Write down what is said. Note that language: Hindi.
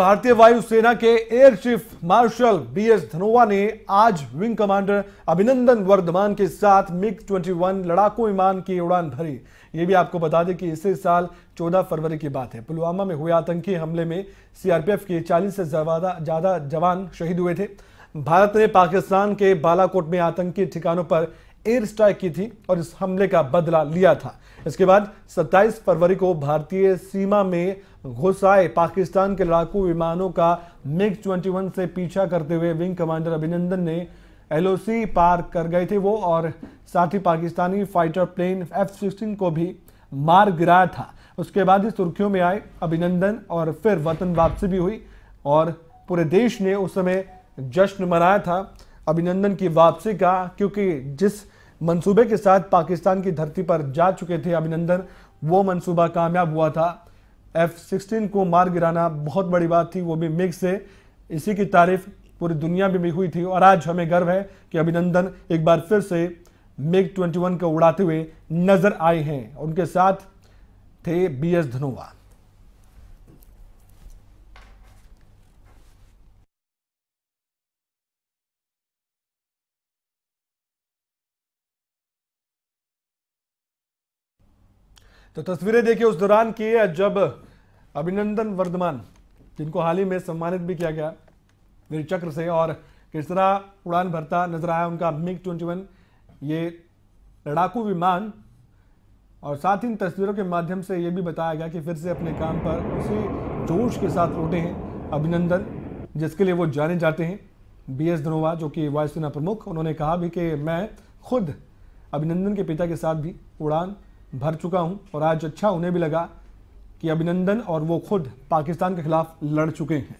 भारतीय वायुसेना के air chief marshal B S Dhanoa ने आज विंग कमांडर अभिनंदन वर्धमान के साथ मिग 21 लड़ाकू विमान की उड़ान भरी ये भी आपको बता दें कि इसी साल 14 फरवरी की बात है पुलवामा में हुए आतंकी हमले में सीआरपीएफ के 40 से ज्यादा जवान शहीद हुए थे भारत ने पाकिस्तान के बालाकोट में आतंकी ठिकानों पर एयर स्ट्राइक की थी और इस हमले का बदला लिया था इसके बाद 27 फरवरी को भारतीय सीमा में घुस आए पाकिस्तान के लड़ाकू विमानों का मिग 21 से पीछा करते हुए विंग कमांडर अभिनंदन ने एलओसी पार कर गए थे वो और साथ ही Pakistani fighter plane F sixteen को भी मार गिराया था उसके बाद ही सुर्खियों में आए अभिनंदन और फिर वतन वापसी भी हुई और पूरे देश ने उस समय जश्न मनाया था अभिनंदन की वापसी का क्योंकि जिस मंसूबे के साथ पाकिस्तान की धरती पर जा चुके थे अभिनंदन वो मंसूबा कामयाब हुआ था एफ सिक्सटीन को मार गिराना बहुत बड़ी बात थी वो भी मिग से इसी की तारीफ पूरी दुनिया में भी हुई थी और आज हमें गर्व है कि अभिनंदन एक बार फिर से मिग 21 को उड़ाते हुए नजर आए हैं उनके साथ थे बी एस धनोवा तो तस्वीरें देखिए उस दौरान की जब अभिनंदन वर्धमान जिनको हाल ही में सम्मानित भी किया गया मेरे चक्र से और किस तरह उड़ान भरता नजर आया उनका मिग ट्वेंटी वन ये लड़ाकू विमान और साथ ही इन तस्वीरों के माध्यम से ये भी बताया गया कि फिर से अपने काम पर उसी जोश के साथ लौटे हैं अभिनंदन जिसके लिए वो जाने जाते हैं बी एस धनोवा जो कि वायुसेना प्रमुख उन्होंने कहा भी कि मैं खुद अभिनंदन के पिता के साथ भी उड़ान भर चुका हूं और आज अच्छा उन्हें भी लगा कि अभिनंदन और वो खुद पाकिस्तान के खिलाफ लड़ चुके हैं